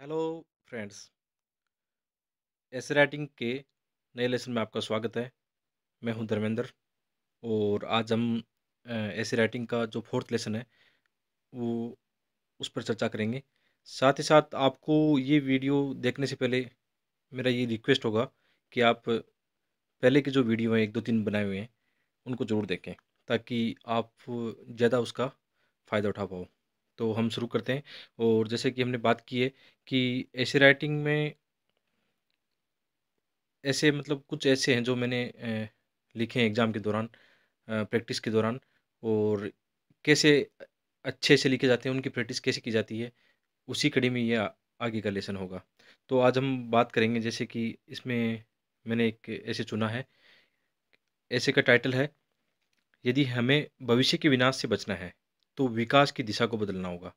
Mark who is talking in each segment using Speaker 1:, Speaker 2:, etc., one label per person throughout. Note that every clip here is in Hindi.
Speaker 1: हेलो फ्रेंड्स ऐसे राइटिंग के नए लेसन में आपका स्वागत है मैं हूं धर्मेंद्र और आज हम ऐसे राइटिंग का जो फोर्थ लेसन है वो उस पर चर्चा करेंगे साथ ही साथ आपको ये वीडियो देखने से पहले मेरा ये रिक्वेस्ट होगा कि आप पहले के जो वीडियो हैं एक दो तीन बनाए हुए हैं उनको ज़रूर देखें ताकि आप ज़्यादा उसका फ़ायदा उठा पाओ तो हम शुरू करते हैं और जैसे कि हमने बात की है कि ऐसे राइटिंग में ऐसे मतलब कुछ ऐसे हैं जो मैंने लिखे हैं एग्ज़ाम के दौरान प्रैक्टिस के दौरान और कैसे अच्छे से लिखे जाते हैं उनकी प्रैक्टिस कैसे की जाती है उसी कड़ी में यह आगे का लेसन होगा तो आज हम बात करेंगे जैसे कि इसमें मैंने एक ऐसे चुना है ऐसे का टाइटल है यदि हमें भविष्य के विनाश से बचना है तो विकास की दिशा को बदलना होगा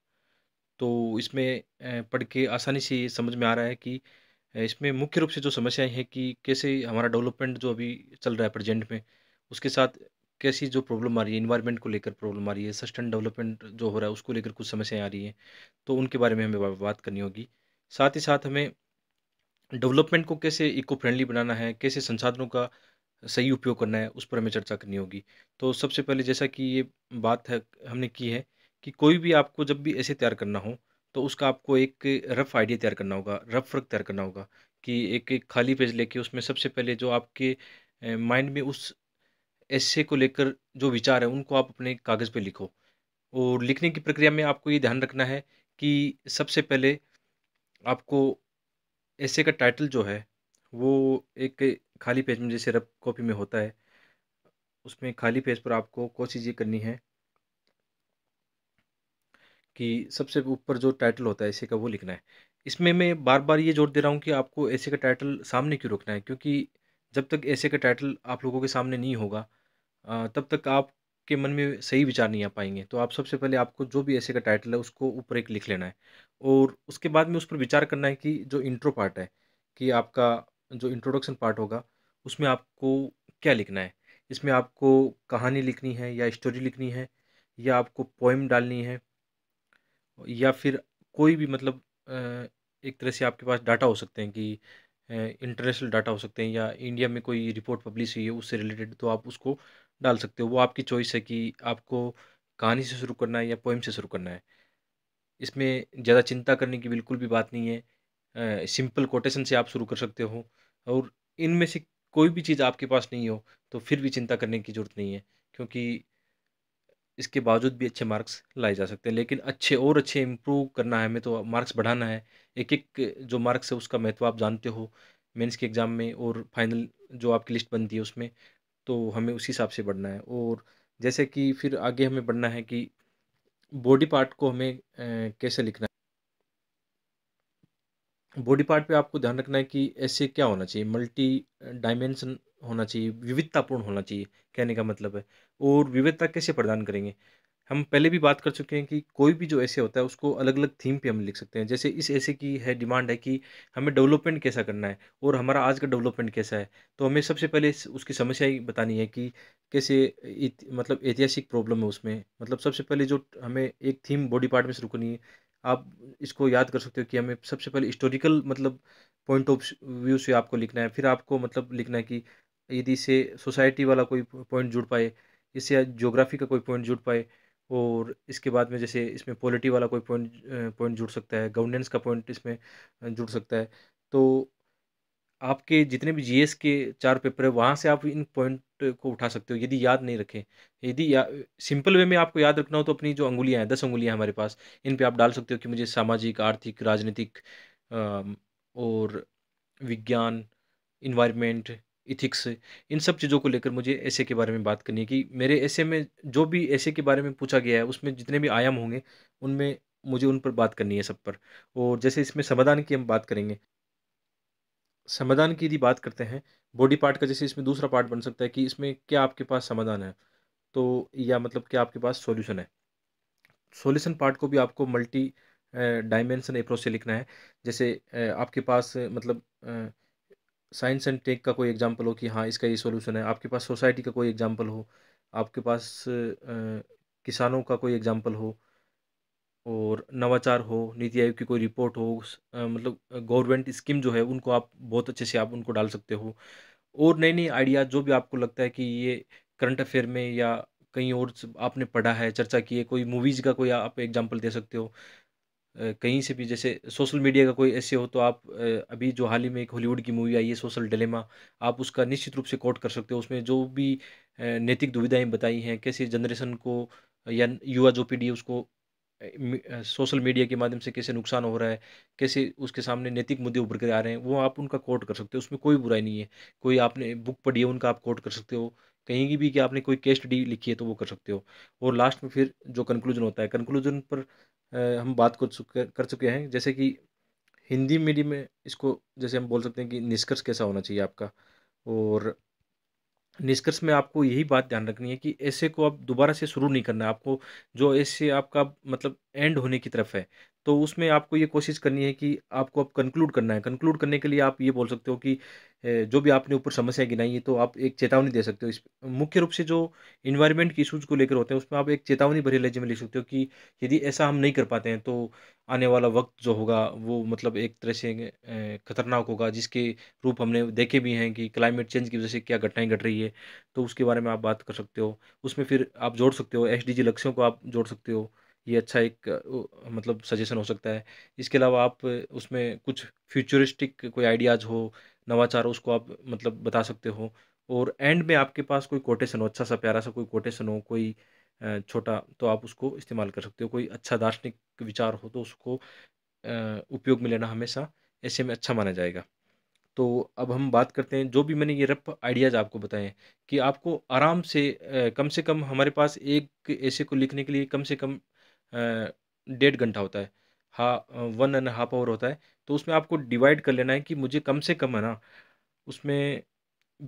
Speaker 1: तो इसमें पढ़ के आसानी से ये समझ में आ रहा है कि इसमें मुख्य रूप से जो समस्याएं हैं कि कैसे हमारा डेवलपमेंट जो अभी चल रहा है प्रजेंट में उसके साथ कैसी जो प्रॉब्लम आ रही है इन्वायरमेंट को लेकर प्रॉब्लम आ रही है सस्टेन डेवलपमेंट जो हो रहा है उसको लेकर कुछ समस्याएं आ रही हैं तो उनके बारे में हमें बात करनी होगी साथ ही साथ हमें डेवलपमेंट को कैसे इको फ्रेंडली बनाना है कैसे संसाधनों का सही उपयोग करना है उस पर हमें चर्चा करनी होगी तो सबसे पहले जैसा कि ये बात है हमने की है कि कोई भी आपको जब भी ऐसे तैयार करना हो तो उसका आपको एक रफ़ आइडिया तैयार करना होगा रफ़ वर्क तैयार करना होगा कि एक एक खाली पेज लेके उसमें सबसे पहले जो आपके माइंड में उस ऐसे को लेकर जो विचार है उनको आप अपने कागज़ पर लिखो और लिखने की प्रक्रिया में आपको ये ध्यान रखना है कि सबसे पहले आपको ऐसे का टाइटल जो है वो एक खाली पेज में जैसे रब कॉपी में होता है उसमें खाली पेज पर आपको कोशिश ये करनी है कि सबसे ऊपर जो टाइटल होता है ऐसे का वो लिखना है इसमें मैं बार बार ये जोर दे रहा हूँ कि आपको ऐसे का टाइटल सामने क्यों रखना है क्योंकि जब तक ऐसे का टाइटल आप लोगों के सामने नहीं होगा तब तक आपके मन में सही विचार नहीं आ पाएंगे तो आप सबसे पहले आपको जो भी ऐसे का टाइटल है उसको ऊपर एक लिख लेना है और उसके बाद में उस पर विचार करना है कि जो इंट्रो पार्ट है कि आपका जो इंट्रोडक्शन पार्ट होगा उसमें आपको क्या लिखना है इसमें आपको कहानी लिखनी है या स्टोरी लिखनी है या आपको पोइम डालनी है या फिर कोई भी मतलब एक तरह से आपके पास डाटा हो सकते हैं कि इंटरनेशनल डाटा हो सकते हैं या इंडिया में कोई रिपोर्ट पब्लिश हुई है उससे रिलेटेड तो आप उसको डाल सकते हो वो आपकी चॉइस है कि आपको कहानी से शुरू करना है या पोइम से शुरू करना है इसमें ज़्यादा चिंता करने की बिल्कुल भी बात नहीं है सिंपल कोटेशन से आप शुरू कर सकते हो और इनमें से कोई भी चीज़ आपके पास नहीं हो तो फिर भी चिंता करने की ज़रूरत नहीं है क्योंकि इसके बावजूद भी अच्छे मार्क्स लाए जा सकते हैं लेकिन अच्छे और अच्छे इम्प्रूव करना है हमें तो मार्क्स बढ़ाना है एक एक जो मार्क्स है उसका महत्व आप जानते हो मेंस के एग्ज़ाम में और फाइनल जो आपकी लिस्ट बनती है उसमें तो हमें उसी हिसाब से बढ़ना है और जैसे कि फिर आगे हमें बढ़ना है कि बॉडी पार्ट को हमें कैसे लिखना है बॉडी पार्ट पे आपको ध्यान रखना है कि ऐसे क्या होना चाहिए मल्टी डायमेंशन होना चाहिए विविधतापूर्ण होना चाहिए कहने का मतलब है और विविधता कैसे प्रदान करेंगे हम पहले भी बात कर चुके हैं कि कोई भी जो ऐसे होता है उसको अलग अलग थीम पे हम लिख सकते हैं जैसे इस ऐसे की है डिमांड है कि हमें डेवलपमेंट कैसा करना है और हमारा आज का डेवलपमेंट कैसा है तो हमें सबसे पहले उसकी समस्या ही बतानी है कि कैसे इत, मतलब ऐतिहासिक प्रॉब्लम है उसमें मतलब सबसे पहले जो हमें एक थीम बॉडी पार्ट में शुरू करनी है आप इसको याद कर सकते हो कि हमें सबसे पहले हिस्टोरिकल मतलब पॉइंट ऑफ व्यू से आपको लिखना है फिर आपको मतलब लिखना है कि यदि से सोसाइटी वाला कोई पॉइंट जुड़ पाए इससे ज्योग्राफी का कोई पॉइंट जुड़ पाए और इसके बाद में जैसे इसमें पॉलिटी वाला कोई पॉइंट पॉइंट जुड़ सकता है गवर्नेंस का पॉइंट इसमें जुड़ सकता है तो आपके जितने भी जीएस के चार पेपर है वहाँ से आप इन पॉइंट को उठा सकते हो यदि याद नहीं रखें यदि या सिंपल वे में आपको याद रखना हो तो अपनी जो अंगुलियाँ हैं दस अंगुलियाँ हमारे पास इन पे आप डाल सकते हो कि मुझे सामाजिक आर्थिक राजनीतिक और विज्ञान इन्वायरमेंट इथिक्स इन सब चीज़ों को लेकर मुझे ऐसे के बारे में बात करनी है कि मेरे ऐसे में जो भी ऐसे के बारे में पूछा गया है उसमें जितने भी आयाम होंगे उनमें मुझे उन पर बात करनी है सब पर और जैसे इसमें समाधान की हम बात करेंगे समाधान की यदि बात करते हैं बॉडी पार्ट का जैसे इसमें दूसरा पार्ट बन सकता है कि इसमें क्या आपके पास समाधान है तो या मतलब क्या आपके पास सॉल्यूशन है सॉल्यूशन पार्ट को भी आपको मल्टी डायमेंशन अप्रोच से लिखना है जैसे आपके पास मतलब साइंस एंड टेक का कोई एग्जांपल हो कि हाँ इसका ये सॉल्यूशन है आपके पास सोसाइटी का कोई एग्जांपल हो आपके पास किसानों का कोई एग्जांपल हो और नवाचार हो नीति आयोग की कोई रिपोर्ट हो मतलब गवर्नमेंट स्कीम जो है उनको आप बहुत अच्छे से आप उनको डाल सकते हो और नई नई आइडिया जो भी आपको लगता है कि ये करंट अफेयर में या कहीं और आपने पढ़ा है चर्चा की है कोई मूवीज़ का कोई आप एग्जाम्पल दे सकते हो कहीं से भी जैसे सोशल मीडिया का कोई ऐसे हो तो आप अभी जो हाल ही में एक हॉलीवुड की मूवी आई है सोशल डिलेमा आप उसका निश्चित रूप से कोट कर सकते हो उसमें जो भी नैतिक दुविधाएं बताई हैं कैसे जनरेशन को या युवा जो पीढ़ी है उसको सोशल मीडिया के माध्यम से कैसे नुकसान हो रहा है कैसे उसके सामने नैतिक मुद्दे उभर कर आ रहे हैं वो आप उनका कोर्ट कर सकते हो उसमें कोई बुराई नहीं है कोई आपने बुक पढ़ी है उनका आप कोर्ट कर सकते हो कहीं की भी कि आपने कोई केस स्टडी लिखी है तो वो कर सकते हो और लास्ट में फिर जो कंक्लूजन होता है कंक्लूजन पर हम बात कर चुके कर चुके हैं जैसे कि हिंदी मीडियम में इसको जैसे हम बोल सकते हैं कि निष्कर्ष कैसा होना चाहिए आपका और निष्कर्ष में आपको यही बात ध्यान रखनी है कि ऐसे को आप दोबारा से शुरू नहीं करना है आपको जो ऐसे आपका मतलब एंड होने की तरफ है तो उसमें आपको ये कोशिश करनी है कि आपको अब कंक्लूड करना है कंक्लूड करने के लिए आप ये बोल सकते हो कि जो भी आपने ऊपर समस्या गिनाई है तो आप एक चेतावनी दे सकते हो इस मुख्य रूप से जो इन्वायरमेंट के इशूज़ को लेकर होते हैं उसमें आप एक चेतावनी भरे लहजे में लिख सकते हो कि यदि ऐसा हम नहीं कर पाते हैं तो आने वाला वक्त जो होगा वो मतलब एक तरह से खतरनाक होगा जिसके रूप हमने देखे भी हैं कि क्लाइमेट चेंज की वजह से क्या घटनाएँ घट रही है तो उसके बारे में आप बात कर सकते हो उसमें फिर आप जोड़ सकते हो एस लक्ष्यों को आप जोड़ सकते हो ये अच्छा एक मतलब सजेशन हो सकता है इसके अलावा आप उसमें कुछ फ्यूचरिस्टिक कोई आइडियाज़ हो नवाचार उसको आप मतलब बता सकते हो और एंड में आपके पास कोई कोटेशन हो अच्छा सा प्यारा सा कोई कोटेशन हो कोई छोटा तो आप उसको इस्तेमाल कर सकते हो कोई अच्छा दार्शनिक विचार हो तो उसको उपयोग में लेना हमेशा ऐसे में अच्छा माना जाएगा तो अब हम बात करते हैं जो भी मैंने ये रफ आइडियाज़ आपको बताए कि आपको आराम से कम से कम हमारे पास एक ऐसे को लिखने के लिए कम से कम डेढ़ घंटा होता है हा वन एंड हाफ आवर होता है तो उसमें आपको डिवाइड कर लेना है कि मुझे कम से कम है ना उसमें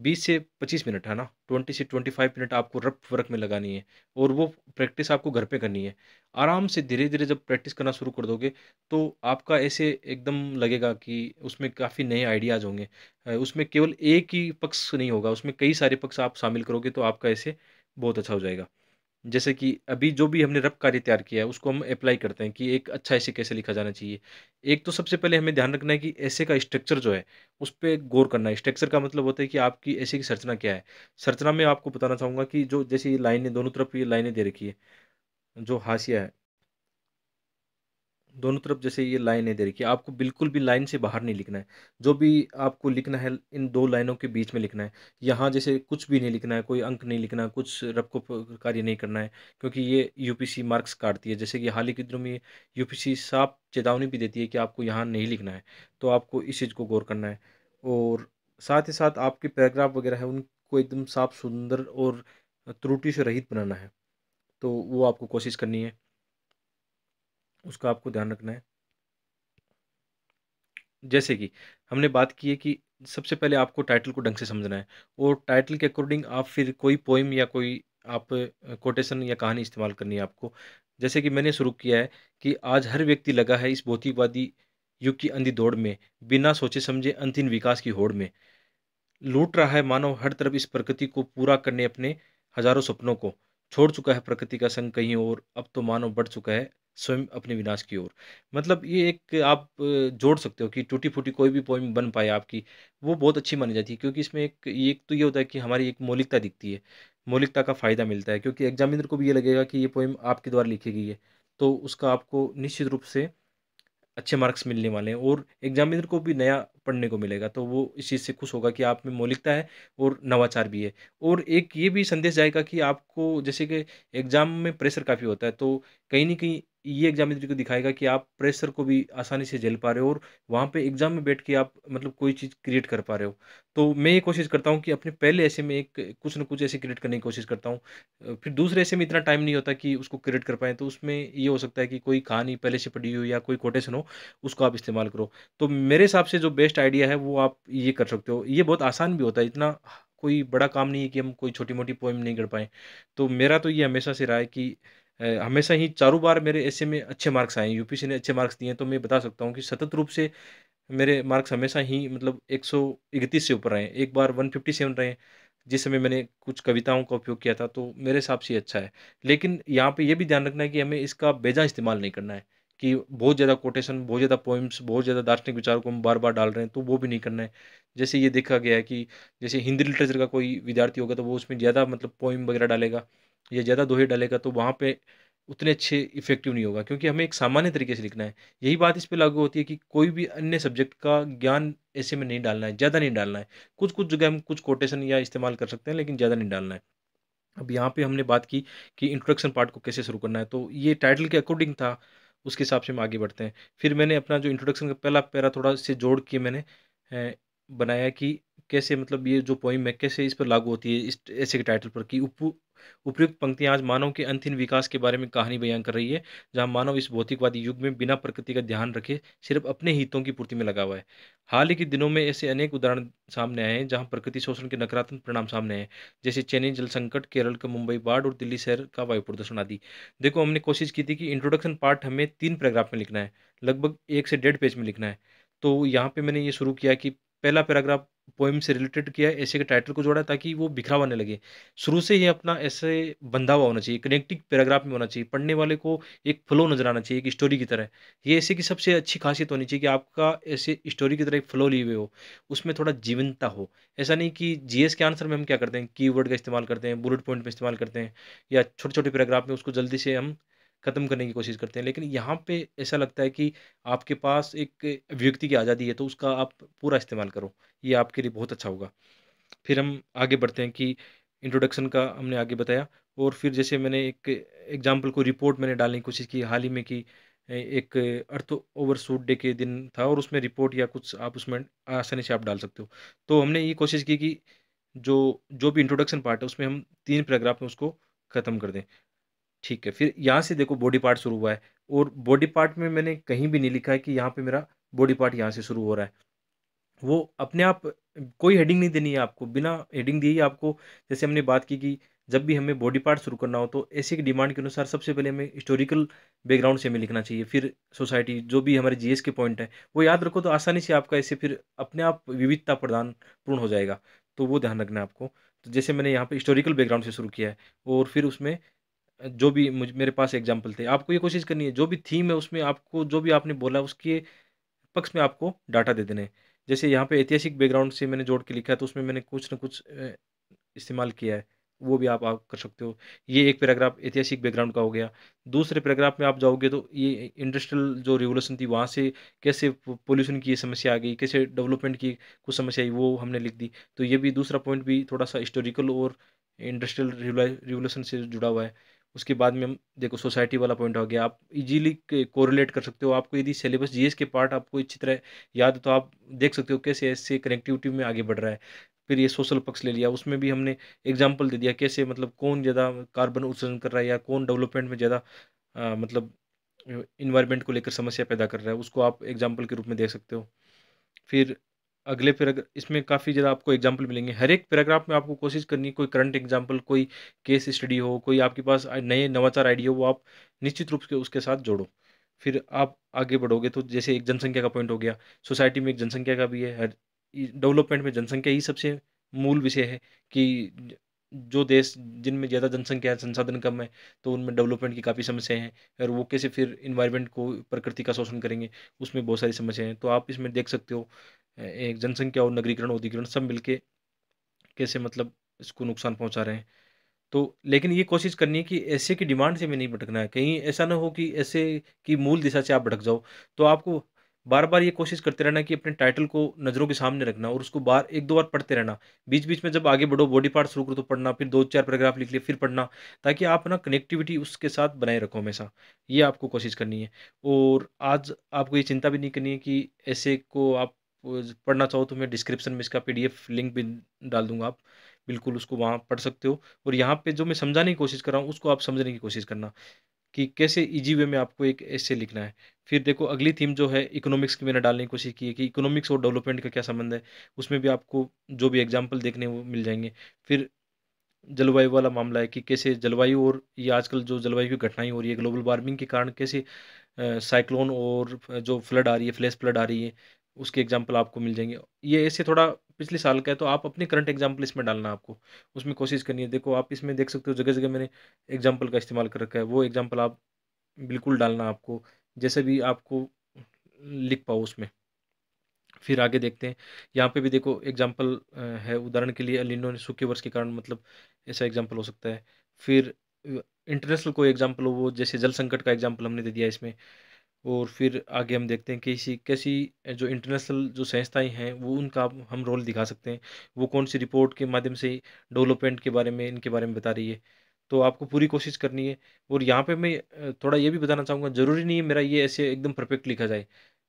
Speaker 1: बीस से पच्चीस मिनट है ना ट्वेंटी से ट्वेंटी फाइव मिनट आपको रफ वर्क में लगानी है और वो प्रैक्टिस आपको घर पे करनी है आराम से धीरे धीरे जब प्रैक्टिस करना शुरू कर दोगे तो आपका ऐसे एकदम लगेगा कि उसमें काफ़ी नए आइडियाज़ होंगे उसमें केवल एक ही पक्ष नहीं होगा उसमें कई सारे पक्ष आप शामिल करोगे तो आपका ऐसे बहुत अच्छा हो जाएगा जैसे कि अभी जो भी हमने रब कार्य तैयार किया है उसको हम अप्लाई करते हैं कि एक अच्छा ऐसे कैसे लिखा जाना चाहिए एक तो सबसे पहले हमें ध्यान रखना है कि ऐसे का स्ट्रक्चर जो है उस पर गौर करना है स्ट्रक्चर का मतलब होता है कि आपकी ऐसे की संरचना क्या है संरचना में आपको बताना चाहूँगा कि जो जैसे ये लाइनें दोनों तरफ ये लाइनें दे रखी है जो हाशिया है दोनों तरफ जैसे ये लाइनें दे रखी है आपको बिल्कुल भी लाइन से बाहर नहीं लिखना है जो भी आपको लिखना है इन दो लाइनों के बीच में लिखना है यहाँ जैसे कुछ भी नहीं लिखना है कोई अंक नहीं लिखना कुछ रब को कार्य नहीं करना है क्योंकि ये यूपीसी मार्क्स काटती है जैसे कि हाल ही के दिनों में सी साफ चेतावनी भी देती है कि आपको यहाँ नहीं लिखना है तो आपको इस चीज़ को गौर करना है और साथ ही साथ आपके पैराग्राफ वगैरह है उनको एकदम साफ सुंदर और त्रुटि से रहित बनाना है तो वो आपको कोशिश करनी है उसका आपको ध्यान रखना है जैसे कि हमने बात की है कि सबसे पहले आपको टाइटल को ढंग से समझना है और टाइटल के अकॉर्डिंग आप फिर कोई पोइम या कोई आप कोटेशन या कहानी इस्तेमाल करनी है आपको जैसे कि मैंने शुरू किया है कि आज हर व्यक्ति लगा है इस भौतिकवादी युग की अंधी दौड़ में बिना सोचे समझे अंतिम विकास की होड़ में लूट रहा है मानव हर तरफ इस प्रकृति को पूरा करने अपने हजारों सपनों को छोड़ चुका है प्रकृति का संग कहीं और अब तो मानव बढ़ चुका है स्वयं अपने विनाश की ओर मतलब ये एक आप जोड़ सकते हो कि टूटी फूटी कोई भी पोइम बन पाए आपकी वो बहुत अच्छी मानी जाती है क्योंकि इसमें एक एक तो ये होता है कि हमारी एक मौलिकता दिखती है मौलिकता का फ़ायदा मिलता है क्योंकि एग्जामिनर को भी ये लगेगा कि ये पोइम आपके द्वारा लिखी गई है तो उसका आपको निश्चित रूप से अच्छे मार्क्स मिलने वाले हैं और एग्जामिनर को भी नया पढ़ने को मिलेगा तो वो इस चीज़ से खुश होगा कि आप में मौलिकता है और नवाचार भी है और एक ये भी संदेश जाएगा कि आपको जैसे कि एग्ज़ाम में प्रेशर काफ़ी होता है तो कहीं ना कहीं ये एग्जाम को तो दिखाएगा कि आप प्रेशर को भी आसानी से झेल पा रहे हो और वहाँ पे एग्जाम में बैठ के आप मतलब कोई चीज़ क्रिएट कर पा रहे हो तो मैं ये कोशिश करता हूँ कि अपने पहले ऐसे में एक कुछ ना कुछ ऐसे क्रिएट करने की कोशिश करता हूँ फिर दूसरे ऐसे में इतना टाइम नहीं होता कि उसको क्रिएट कर पाएँ तो उसमें ये हो सकता है कि कोई कहानी पहले से पढ़ी हो या कोई कोटेशन हो उसको आप इस्तेमाल करो तो मेरे हिसाब से जो बेस्ट बेस्ट आइडिया है वो आप ये कर सकते हो ये बहुत आसान भी होता है इतना कोई बड़ा काम नहीं है कि हम कोई छोटी मोटी पोइम नहीं कर पाएँ तो मेरा तो ये हमेशा से रहा है कि हमेशा ही चारों बार मेरे ऐसे में अच्छे मार्क्स आए यूपीसी ने अच्छे मार्क्स दिए तो मैं बता सकता हूँ कि सतत रूप से मेरे मार्क्स हमेशा ही मतलब एक सौ इकतीस से ऊपर आए एक बार वन फिफ्टी सेवन रहे जिस समय मैंने कुछ कविताओं का उपयोग किया था तो मेरे हिसाब से अच्छा है लेकिन यहाँ पे ये भी ध्यान रखना है कि हमें इसका बेजा इस्तेमाल नहीं करना है कि बहुत ज़्यादा कोटेशन बहुत ज़्यादा पोइम्स बहुत ज़्यादा दार्शनिक विचारों को हम बार बार डाल रहे हैं तो वो भी नहीं करना है जैसे ये देखा गया है कि जैसे हिंदी लिटरेचर का कोई विद्यार्थी होगा तो वो उसमें ज़्यादा मतलब पोइम वगैरह डालेगा या ज़्यादा दोहे डालेगा तो वहाँ पर उतने अच्छे इफेक्टिव नहीं होगा क्योंकि हमें एक सामान्य तरीके से लिखना है यही बात इस पर लागू होती है कि कोई भी अन्य सब्जेक्ट का ज्ञान ऐसे में नहीं डालना है ज़्यादा नहीं डालना है कुछ कुछ जगह हम कुछ कोटेशन या इस्तेमाल कर सकते हैं लेकिन ज़्यादा नहीं डालना है अब यहाँ पे हमने बात की कि इंट्रोडक्शन पार्ट को कैसे शुरू करना है तो ये टाइटल के अकॉर्डिंग था उसके हिसाब से हम आगे बढ़ते हैं फिर मैंने अपना जो इंट्रोडक्शन का पहला पैरा थोड़ा इससे जोड़ के मैंने बनाया कि कैसे मतलब ये जो पोइम है कैसे इस पर लागू होती है इस ऐसे के टाइटल पर कि उप उपयुक्त पंक्तियां आज मानव के अंतिम विकास के बारे में कहानी बयान कर रही है जहां मानव इस भौतिकवादी युग में बिना प्रकृति का ध्यान रखे सिर्फ अपने हितों की पूर्ति में लगा हुआ है हाल ही के दिनों में ऐसे अनेक उदाहरण सामने आए हैं जहां प्रकृति शोषण के नकारात्मक परिणाम सामने आए जैसे चेन्नई जल संकट केरल का मुंबई बाढ़ और दिल्ली शहर का वायु प्रदूषण आदि देखो हमने कोशिश की थी कि इंट्रोडक्शन पार्ट हमें तीन पैराग्राफ में लिखना है लगभग एक से डेढ़ पेज में लिखना है तो यहाँ पर मैंने ये शुरू किया कि पहला पैराग्राफ पोएम से रिलेटेड किया है ऐसे के टाइटल को जोड़ा ताकि वो बिखरा हुआ लगे शुरू से ही अपना ऐसे बंधा हुआ होना चाहिए कनेक्टिव पैराग्राफ में होना चाहिए पढ़ने वाले को एक फ्लो नजर आना चाहिए एक स्टोरी की तरह ये ऐसे की सबसे अच्छी खासियत होनी चाहिए कि आपका ऐसे स्टोरी की तरह एक फ्लो लिए हुए हो उसमें थोड़ा जीवनता हो ऐसा नहीं कि जीएस के आंसर में हम क्या करते हैं कीवर्ड का इस्तेमाल करते हैं बुलेट पॉइंट में इस्तेमाल करते हैं या छोटे छोटे पैराग्राफ में उसको जल्दी से हम ख़त्म करने की कोशिश करते हैं लेकिन यहाँ पे ऐसा लगता है कि आपके पास एक व्यक्ति की आज़ादी है तो उसका आप पूरा इस्तेमाल करो ये आपके लिए बहुत अच्छा होगा फिर हम आगे बढ़ते हैं कि इंट्रोडक्शन का हमने आगे बताया और फिर जैसे मैंने एक एग्जाम्पल को रिपोर्ट मैंने डालने की कोशिश की हाल ही में कि एक अर्थ ओवर सूट डे के दिन था और उसमें रिपोर्ट या कुछ आप उसमें आसानी से आप डाल सकते हो तो हमने ये कोशिश की कि जो जो भी इंट्रोडक्शन पार्ट है उसमें हम तीन पैराग्राफ में उसको ख़त्म कर दें ठीक है फिर यहाँ से देखो बॉडी पार्ट शुरू हुआ है और बॉडी पार्ट में मैंने कहीं भी नहीं लिखा है कि यहाँ पे मेरा बॉडी पार्ट यहाँ से शुरू हो रहा है वो अपने आप कोई हेडिंग नहीं देनी है आपको बिना हेडिंग दिए आपको जैसे हमने बात की कि जब भी हमें बॉडी पार्ट शुरू करना हो तो ऐसे की डिमांड के अनुसार सबसे पहले हमें हिस्टोरिकल बैकग्राउंड से हमें लिखना चाहिए फिर सोसाइटी जो भी हमारे जीएस के पॉइंट है वो याद रखो तो आसानी से आपका ऐसे फिर अपने आप विविधता प्रदान पूर्ण हो जाएगा तो वो ध्यान रखना है आपको तो जैसे मैंने यहाँ पर हिस्टोरिकल बैकग्राउंड से शुरू किया है और फिर उसमें जो भी मुझे मेरे पास एग्जाम्पल थे आपको ये कोशिश करनी है जो भी थीम है उसमें आपको जो भी आपने बोला उसके पक्ष में आपको डाटा दे देना है जैसे यहाँ पे ऐतिहासिक बैकग्राउंड से मैंने जोड़ के लिखा है तो उसमें मैंने कुछ ना कुछ इस्तेमाल किया है वो भी आप आप कर सकते हो ये एक पैराग्राफ ऐतिहासिक बैकग्राउंड का हो गया दूसरे पैराग्राफ में आप जाओगे तो ये इंडस्ट्रियल जो रेवोल्यूशन थी वहाँ से कैसे पोल्यूशन की समस्या आ गई कैसे डेवलपमेंट की कुछ समस्या आई वो हमने लिख दी तो ये भी दूसरा पॉइंट भी थोड़ा सा हिस्टोरिकल और इंडस्ट्रियल रिवोल्यूशन से जुड़ा हुआ है उसके बाद में हम देखो सोसाइटी वाला पॉइंट हो गया आप इजीली कोरिलेट कर सकते हो आपको यदि सिलेबस जीएस के पार्ट आपको अच्छी तरह याद हो तो आप देख सकते हो कैसे ऐसे कनेक्टिविटी में आगे बढ़ रहा है फिर ये सोशल पक्ष ले लिया उसमें भी हमने एग्जाम्पल दे दिया कैसे मतलब कौन ज़्यादा कार्बन उत्सर्जन कर रहा है या कौन डेवलपमेंट में ज़्यादा मतलब इन्वायरमेंट को लेकर समस्या पैदा कर रहा है उसको आप एग्जाम्पल के रूप में देख सकते हो फिर अगले पैराग्राफ इसमें काफ़ी ज़्यादा आपको एग्जाम्पल मिलेंगे हर एक पैराग्राफ में आपको कोशिश करनी है कोई करंट एग्जाम्पल कोई केस स्टडी हो कोई आपके पास नए नवाचार आइडिया हो वो आप निश्चित रूप से उसके साथ जोड़ो फिर आप आगे बढ़ोगे तो जैसे एक जनसंख्या का पॉइंट हो गया सोसाइटी में एक जनसंख्या का भी है हर डेवलपमेंट में जनसंख्या ही सबसे मूल विषय है कि जो देश जिनमें ज़्यादा जनसंख्या है संसाधन कम है तो उनमें डेवलपमेंट की काफ़ी समस्याएं हैं और वो कैसे फिर इन्वायरमेंट को प्रकृति का शोषण करेंगे उसमें बहुत सारी समस्याएं हैं तो आप इसमें देख सकते हो एक जनसंख्या और नगरीकरण औद्योगिकरण सब मिलके कैसे मतलब इसको नुकसान पहुँचा रहे हैं तो लेकिन ये कोशिश करनी है कि ऐसे की डिमांड से हमें नहीं भटकना है कहीं ऐसा ना हो कि ऐसे की मूल दिशा से आप भटक जाओ तो आपको बार बार ये कोशिश करते रहना कि अपने टाइटल को नज़रों के सामने रखना और उसको बार एक दो बार पढ़ते रहना बीच बीच में जब आगे बढ़ो बॉडी पार्ट शुरू करो तो पढ़ना फिर दो चार पैराग्राफ लिख लिए फिर पढ़ना ताकि आप ना कनेक्टिविटी उसके साथ बनाए रखो हमेशा ये आपको कोशिश करनी है और आज आपको ये चिंता भी नहीं करनी है कि ऐसे को आप पढ़ना चाहो तो मैं डिस्क्रिप्शन में इसका पी लिंक भी डाल दूंगा आप बिल्कुल उसको वहाँ पढ़ सकते हो और यहाँ पर जो मैं समझाने की कोशिश कर रहा हूँ उसको आप समझने की कोशिश करना कि कैसे ईजी वे में आपको एक ऐसे लिखना है फिर देखो अगली थीम जो है इकोनॉमिक्स की मैंने डालने की कोशिश की है कि इकोनॉमिक्स और डेवलपमेंट का क्या संबंध है उसमें भी आपको जो भी एग्जाम्पल देखने वो मिल जाएंगे फिर जलवायु वाला मामला है कि कैसे जलवायु और ये आजकल जो जलवायु की घटनाएं हो रही है ग्लोबल वार्मिंग के कारण कैसे साइक्लोन और जो फ्लड आ रही है फ्लैश फ्लड आ रही है उसके एग्जाम्पल आपको मिल जाएंगे ये ऐसे थोड़ा पिछले साल का है तो आप अपने करंट एग्जाम्पल इसमें डालना आपको उसमें कोशिश करनी है देखो आप इसमें देख सकते हो जगह जगह मैंने एग्जाम्पल का इस्तेमाल कर रखा है वो एग्जाम्पल आप बिल्कुल डालना आपको जैसे भी आपको लिख पाओ उसमें फिर आगे देखते हैं यहाँ पे भी देखो एग्जाम्पल है उदाहरण के लिए अलिनो ने सूखे वर्ष के कारण मतलब ऐसा एग्जाम्पल हो सकता है फिर इंटरनेशनल कोई एग्जाम्पल हो वो जैसे जल संकट का एग्जाम्पल हमने दे दिया इसमें और फिर आगे हम देखते हैं किसी कैसी जो इंटरनेशनल जो संस्थाएं हैं वो उनका हम रोल दिखा सकते हैं वो कौन सी रिपोर्ट के माध्यम से डेवलपमेंट के बारे में इनके बारे में बता रही है तो आपको पूरी कोशिश करनी है और यहाँ पे मैं थोड़ा ये भी बताना चाहूँगा ज़रूरी नहीं है मेरा ये ऐसे एकदम परफेक्ट लिखा जाए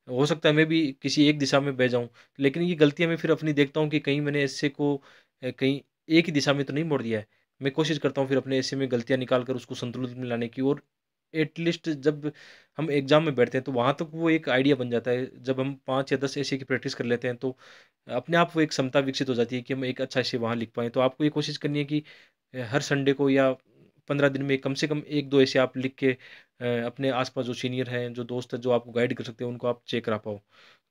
Speaker 1: हो सकता है मैं भी किसी एक दिशा में बह जाऊँ लेकिन ये गलतियाँ मैं फिर अपनी देखता हूँ कि कहीं मैंने ऐसे को कहीं एक ही दिशा में तो नहीं मोड़ दिया है मैं कोशिश करता हूँ फिर अपने ऐसे में गलतियाँ निकाल कर उसको संतुलित में लाने की और एटलीस्ट जब हम एग्ज़ाम में बैठते हैं तो वहाँ तक तो वो एक आइडिया बन जाता है जब हम पाँच या दस ऐसे की प्रैक्टिस कर लेते हैं तो अपने आप वो एक क्षमता विकसित हो जाती है कि हम एक अच्छा ऐसे वहाँ लिख पाएँ तो आपको ये कोशिश करनी है कि हर संडे को या पंद्रह दिन में कम से कम एक दो ऐसे आप लिख के अपने आसपास जो सीनियर हैं जो दोस्त हैं जो आपको गाइड कर सकते हैं उनको आप चेक करा पाओ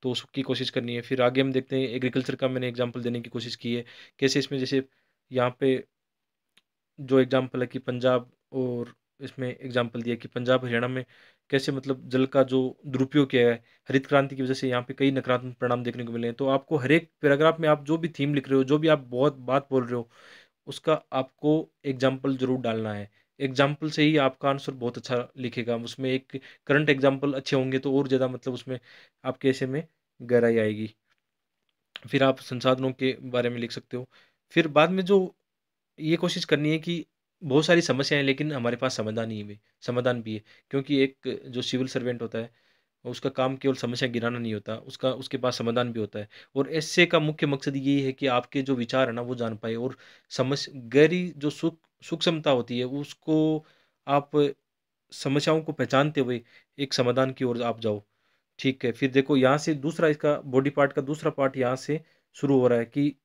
Speaker 1: तो उसकी कोशिश करनी है फिर आगे हम देखते हैं एग्रीकल्चर का मैंने एग्जाम्पल देने की कोशिश की है कैसे इसमें जैसे यहाँ पे जो एग्जाम्पल है कि पंजाब और इसमें एग्जाम्पल दिया कि पंजाब हरियाणा में कैसे मतलब जल का जो दुरुपयोग किया है हरित क्रांति की वजह से यहाँ पे कई नकारात्मक परिणाम देखने को मिले हैं तो आपको हर एक पैराग्राफ में आप जो भी थीम लिख रहे हो जो भी आप बहुत बात बोल रहे हो उसका आपको एग्जाम्पल जरूर डालना है एग्जाम्पल से ही आपका आंसर बहुत अच्छा लिखेगा उसमें एक करंट एग्जाम्पल अच्छे होंगे तो और ज़्यादा मतलब उसमें आपके ऐसे में गहराई आएगी फिर आप संसाधनों के बारे में लिख सकते हो फिर बाद में जो ये कोशिश करनी है कि बहुत सारी समस्याएं लेकिन हमारे पास समाधान ही है समाधान भी है क्योंकि एक जो सिविल सर्वेंट होता है उसका काम केवल समस्या गिराना नहीं होता उसका उसके पास समाधान भी होता है और ऐसे का मुख्य मकसद यही है कि आपके जो विचार है ना वो जान पाए और समस्या गहरी जो सुख सूक्ष्मता होती है उसको आप समस्याओं को पहचानते हुए एक समाधान की ओर आप जाओ ठीक है फिर देखो यहाँ से दूसरा इसका बॉडी पार्ट का दूसरा पार्ट यहाँ से शुरू हो रहा है कि